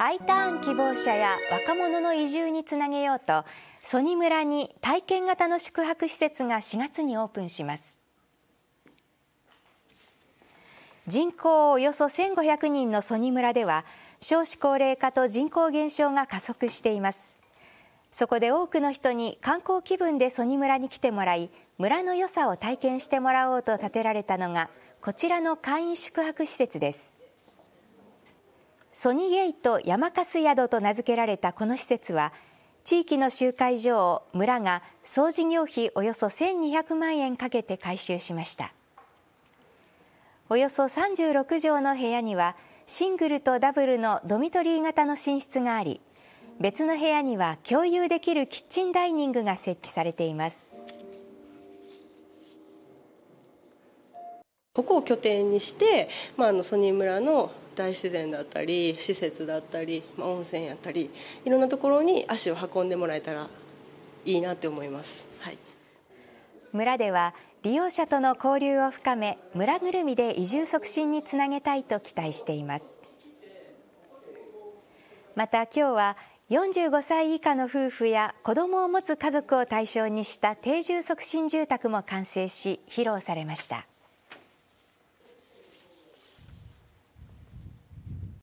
I ターン希望者や若者の移住につなげようと曽爾村に体験型の宿泊施設が4月にオープンします人口およそ1500人の曽爾村では少子高齢化と人口減少が加速していますそこで多くの人に観光気分で曽爾村に来てもらい村の良さを体験してもらおうと建てられたのがこちらの簡易宿泊施設ですソニゲート山かす宿と名付けられたこの施設は地域の集会所を村が総事業費およそ1200万円かけて改修しましたおよそ36畳の部屋にはシングルとダブルのドミトリー型の寝室があり別の部屋には共有できるキッチンダイニングが設置されていますここを拠点にして、まあ、あのソニー村の大自然だったり施設だったり、まあ、温泉やったりいろんなところに足を運んでもらえたらいいなって思います、はい、村では利用者との交流を深め村ぐるみで移住促進につなげたいと期待していますまた今日は45歳以下の夫婦や子どもを持つ家族を対象にした定住促進住宅も完成し披露されました。